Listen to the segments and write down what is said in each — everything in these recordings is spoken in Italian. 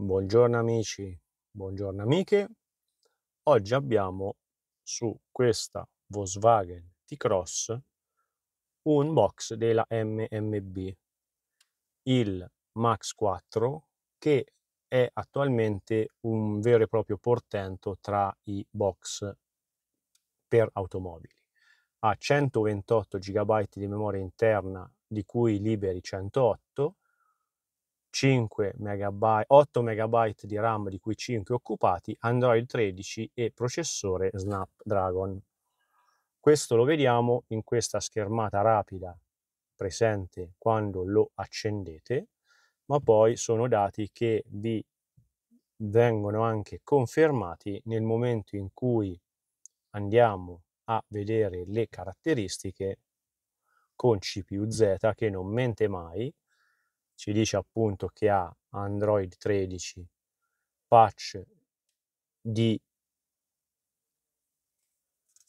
Buongiorno amici, buongiorno amiche. Oggi abbiamo su questa Volkswagen T-Cross un box della MMB, il Max 4, che è attualmente un vero e proprio portento tra i box per automobili. Ha 128 GB di memoria interna, di cui liberi 108 5 megabyte, 8 megabyte di RAM di cui 5 occupati, Android 13 e processore Snapdragon. Questo lo vediamo in questa schermata rapida presente quando lo accendete, ma poi sono dati che vi vengono anche confermati nel momento in cui andiamo a vedere le caratteristiche con CPU Z che non mente mai, ci dice appunto che ha Android 13 patch di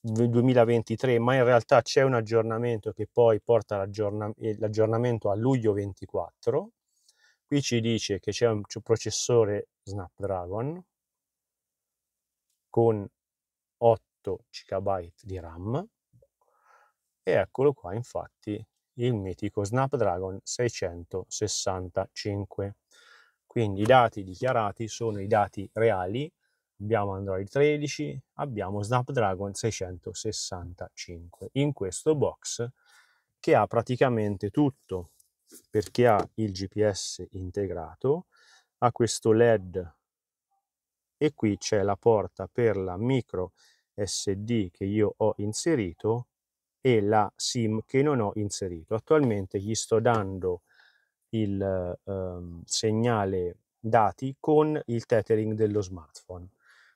2023, ma in realtà c'è un aggiornamento che poi porta eh, l'aggiornamento a luglio 24. Qui ci dice che c'è un processore Snapdragon con 8 GB di RAM e eccolo qua infatti il mitico Snapdragon 665. Quindi i dati dichiarati sono i dati reali, abbiamo Android 13, abbiamo Snapdragon 665 in questo box che ha praticamente tutto perché ha il GPS integrato, ha questo LED e qui c'è la porta per la micro SD che io ho inserito e la SIM che non ho inserito. Attualmente gli sto dando il ehm, segnale dati con il tethering dello smartphone.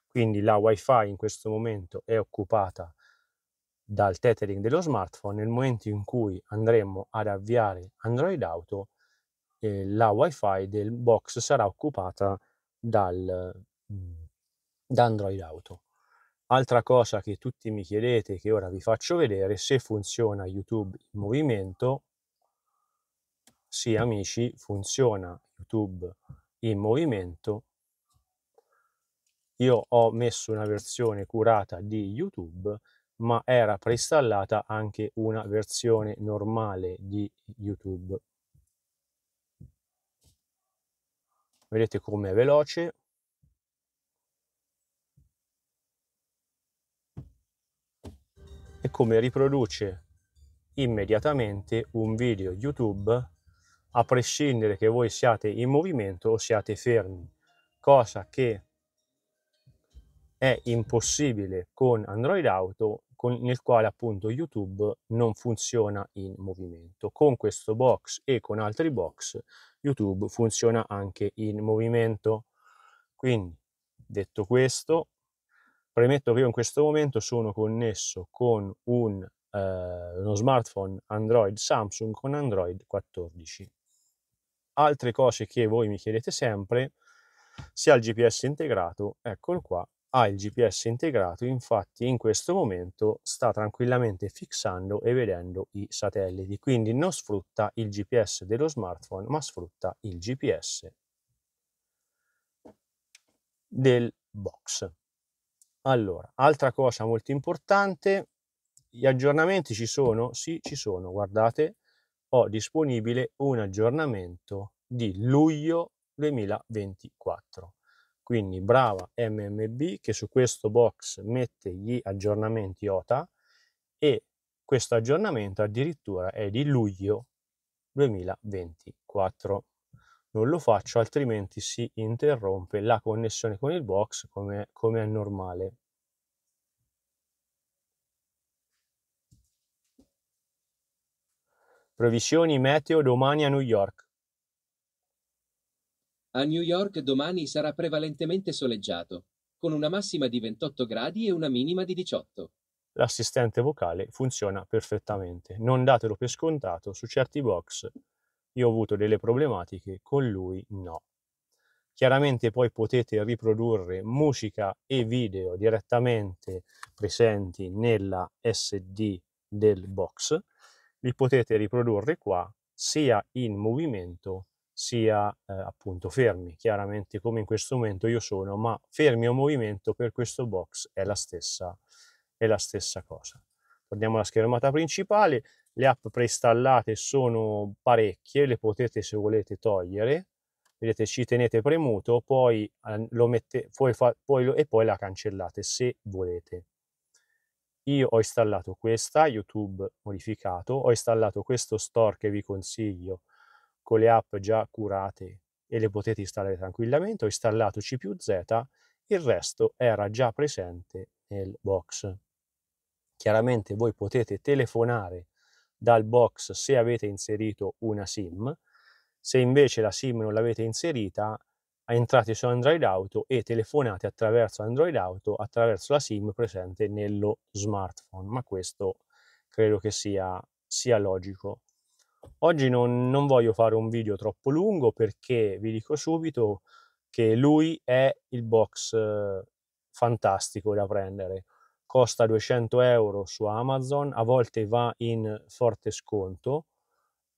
Quindi la WiFi in questo momento è occupata dal tethering dello smartphone. Nel momento in cui andremo ad avviare Android Auto, eh, la WiFi del box sarà occupata dal, mm, da Android Auto. Altra cosa che tutti mi chiedete che ora vi faccio vedere se funziona YouTube in movimento. Sì amici, funziona YouTube in movimento. Io ho messo una versione curata di YouTube, ma era preinstallata anche una versione normale di YouTube. Vedete com'è veloce, e come riproduce immediatamente un video YouTube a prescindere che voi siate in movimento o siate fermi, cosa che è impossibile con Android Auto con, nel quale appunto YouTube non funziona in movimento. Con questo box e con altri box YouTube funziona anche in movimento. Quindi detto questo, Premetto che io in questo momento sono connesso con un, eh, uno smartphone Android Samsung con Android 14. Altre cose che voi mi chiedete sempre, se ha il GPS integrato, eccolo qua, ha il GPS integrato, infatti in questo momento sta tranquillamente fissando e vedendo i satelliti, quindi non sfrutta il GPS dello smartphone, ma sfrutta il GPS del box. Allora, altra cosa molto importante, gli aggiornamenti ci sono? Sì, ci sono, guardate, ho disponibile un aggiornamento di luglio 2024. Quindi brava MMB che su questo box mette gli aggiornamenti OTA e questo aggiornamento addirittura è di luglio 2024 non lo faccio altrimenti si interrompe la connessione con il box come, come è normale. Previsioni meteo domani a New York. A New York domani sarà prevalentemente soleggiato, con una massima di 28 gradi e una minima di 18. L'assistente vocale funziona perfettamente. Non datelo per scontato su certi box io ho avuto delle problematiche, con lui no. Chiaramente poi potete riprodurre musica e video direttamente presenti nella SD del box, li potete riprodurre qua sia in movimento sia eh, appunto fermi, chiaramente come in questo momento io sono, ma fermi o movimento per questo box è la stessa, è la stessa cosa. Torniamo alla schermata principale, le app preinstallate sono parecchie, le potete se volete togliere, vedete ci tenete premuto, poi ehm, lo mette, poi fa, poi lo, e poi la cancellate se volete. Io ho installato questa, YouTube modificato, ho installato questo store che vi consiglio con le app già curate e le potete installare tranquillamente, ho installato C più Z, il resto era già presente nel box. Chiaramente voi potete telefonare dal box se avete inserito una SIM. Se invece la SIM non l'avete inserita, entrate su Android Auto e telefonate attraverso Android Auto attraverso la SIM presente nello smartphone, ma questo credo che sia, sia logico. Oggi non, non, voglio fare un video troppo lungo perché vi dico subito che lui è il box eh, fantastico da prendere costa 200 euro su Amazon, a volte va in forte sconto,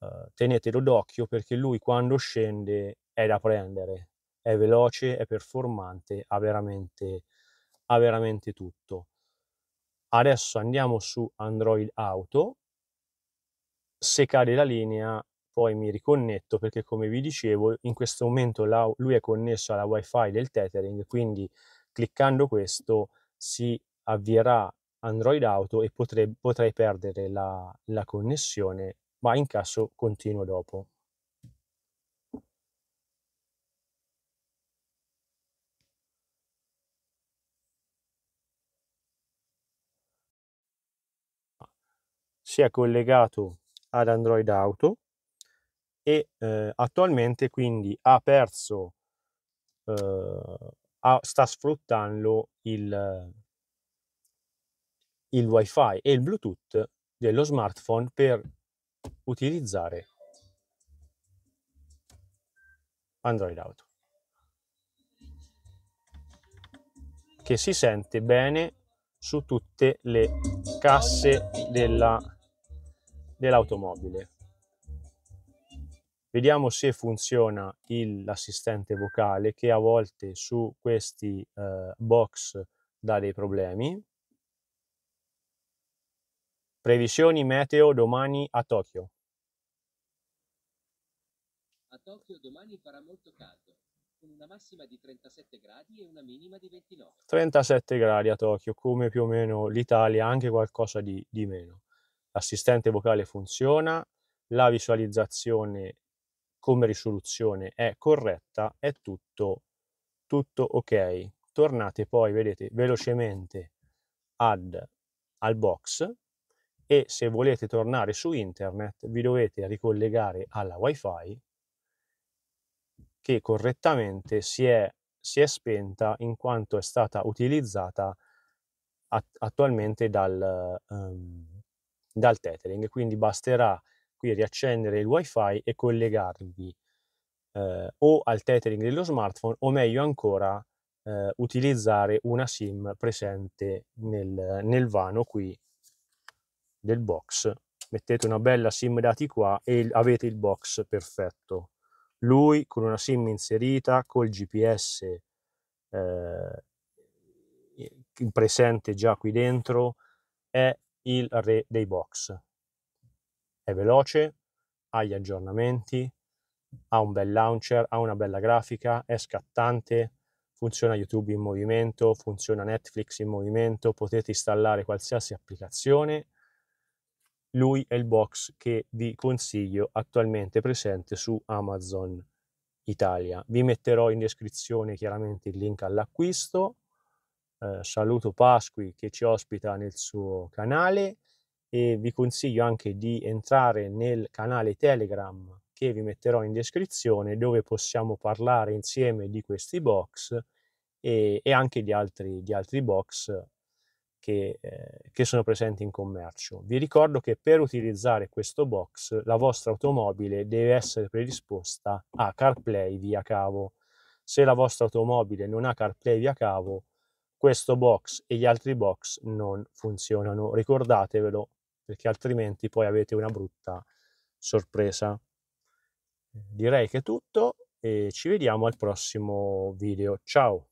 eh, tenetelo d'occhio perché lui quando scende è da prendere, è veloce, è performante, ha veramente, ha veramente tutto. Adesso andiamo su Android Auto, se cade la linea poi mi riconnetto perché come vi dicevo in questo momento la, lui è connesso alla wifi del tethering quindi cliccando questo si avvierà Android Auto e potrei, potrei perdere la, la connessione, ma in caso continuo dopo. Si è collegato ad Android Auto e eh, attualmente quindi ha perso, eh, ha, sta sfruttando il il wifi e il bluetooth dello smartphone per utilizzare Android Auto che si sente bene su tutte le casse della, dell'automobile vediamo se funziona il, l'assistente vocale che a volte su questi eh, box dà dei problemi Previsioni meteo domani a Tokyo. A Tokyo domani farà molto caldo, con una massima di 37 gradi e una minima di 29. 37 gradi a Tokyo, come più o meno l'Italia, anche qualcosa di, di meno. L'assistente vocale funziona, la visualizzazione come risoluzione è corretta, è tutto, tutto ok. Tornate poi, vedete, velocemente ad, al box e se volete tornare su internet vi dovete ricollegare alla wifi che correttamente si è, si è spenta in quanto è stata utilizzata att- attualmente dal, um, dal tethering quindi basterà qui riaccendere il wifi e collegarvi eh, o al tethering dello smartphone o meglio ancora eh, utilizzare una sim presente nel, nel vano qui del box. Mettete una bella sim dati qua e avete il box perfetto. Lui con una sim inserita, col GPS eh, presente già qui dentro, è il re dei box. È veloce, ha gli aggiornamenti, ha un bel launcher, ha una bella grafica, è scattante, funziona YouTube in movimento, funziona Netflix in movimento, potete installare qualsiasi applicazione lui è il box che vi consiglio attualmente presente su Amazon Italia. Vi metterò in descrizione chiaramente il link all'acquisto. Eh, saluto Pasqui che ci ospita nel suo canale e vi consiglio anche di entrare nel canale Telegram che vi metterò in descrizione dove possiamo parlare insieme di questi box e, e anche di altri, di altri box che, eh, che, sono presenti in commercio. Vi ricordo che per utilizzare questo box la vostra automobile deve essere predisposta a CarPlay via cavo. Se la vostra automobile non ha CarPlay via cavo, questo box e gli altri box non funzionano. Ricordatevelo perché altrimenti poi avete una brutta sorpresa. Direi che è tutto e ci vediamo al prossimo video. Ciao!